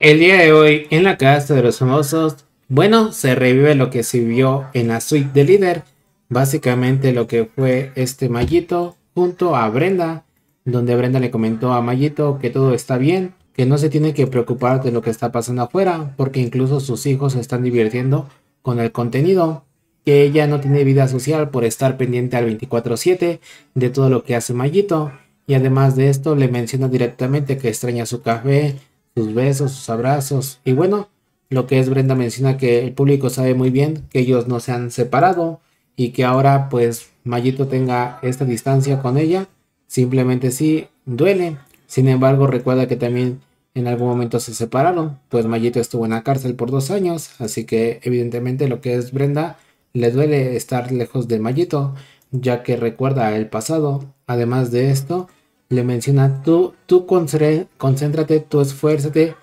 El día de hoy, en la casa de los famosos, bueno, se revive lo que se vio en la suite de líder. Básicamente lo que fue este Mayito junto a Brenda, donde Brenda le comentó a Mayito que todo está bien, que no se tiene que preocupar de lo que está pasando afuera, porque incluso sus hijos se están divirtiendo con el contenido, que ella no tiene vida social por estar pendiente al 24/7 de todo lo que hace Mayito. Y además de esto, le menciona directamente que extraña su café, sus besos, sus abrazos. Y bueno, lo que es Brenda menciona que el público sabe muy bien que ellos no se han separado y que ahora pues Mayito tenga esta distancia con ella, simplemente sí duele. Sin embargo, recuerda que también en algún momento se separaron, pues Mayito estuvo en la cárcel por dos años, así que evidentemente lo que es Brenda le duele estar lejos de Mayito, ya que recuerda el pasado. Además de esto, le menciona, tú, tú concéntrate, tú esfuérzate,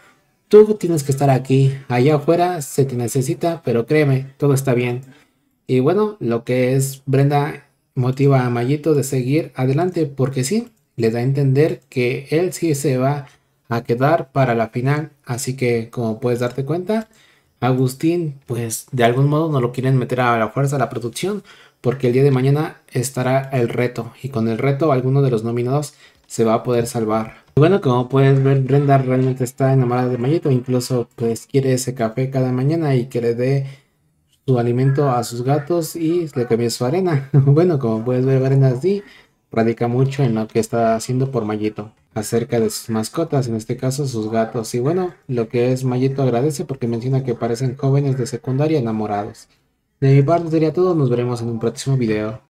tú tienes que estar aquí, allá afuera se te necesita, pero créeme, todo está bien. Y bueno, lo que es Brenda motiva a Mayito de seguir adelante porque sí, le da a entender que él sí se va a quedar para la final, así que como puedes darte cuenta, Agustín, pues de algún modo no lo quieren meter a la fuerza a la producción, porque el día de mañana estará el reto, y con el reto alguno de los nominados se va a poder salvar. bueno, como puedes ver, Brenda realmente está enamorada de Mayito, incluso pues quiere ese café cada mañana y que le dé su alimento a sus gatos y le cambie su arena. bueno, como puedes ver, Brenda sí radica mucho en lo que está haciendo por Mayito acerca de sus mascotas, en este caso sus gatos. Y bueno, lo que es Mayito agradece porque menciona que parecen jóvenes de secundaria enamorados. De mi parte sería todo, nos veremos en un próximo video.